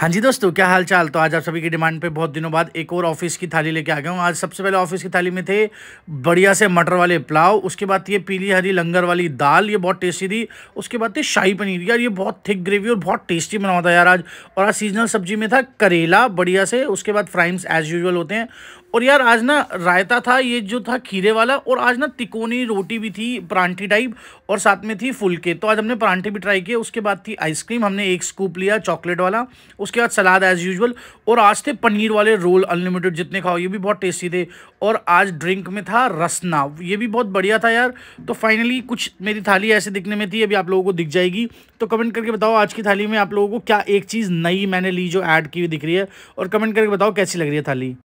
हाँ जी दोस्तों क्या हाल चाल तो आज आप सभी की डिमांड पे बहुत दिनों बाद एक और ऑफिस की थाली लेके आ गया हूँ आज सबसे पहले ऑफिस की थाली में थे बढ़िया से मटर वाले पुलाव उसके बाद ये पीली हरी लंगर वाली दाल ये बहुत टेस्टी थी उसके बाद थी शाही पनीर यार ये बहुत थिक ग्रेवी और बहुत टेस्टी बना हुआ था यार आज और आज सीजनल सब्जी में था करेला बढ़िया से उसके बाद फ्राइम्स एज यूजल होते हैं और यार आज ना रायता था ये जो था खीरे वाला और आज ना तिकोनी रोटी भी थी परांठी टाइप और साथ में थी फुलके तो आज हमने परांठे भी ट्राई किए उसके बाद थी आइसक्रीम हमने एक स्कूप लिया चॉकलेट वाला उस उसके बाद सलाद एज़ यूजल और आज थे पनीर वाले रोल अनलिमिटेड जितने खाओ ये भी बहुत टेस्टी थे और आज ड्रिंक में था रसना ये भी बहुत बढ़िया था यार तो फाइनली कुछ मेरी थाली ऐसे दिखने में थी अभी आप लोगों को दिख जाएगी तो कमेंट करके बताओ आज की थाली में आप लोगों को क्या एक चीज़ नई मैंने ली जो ऐड की हुई दिख रही है और कमेंट करके बताओ कैसी लग रही है थाली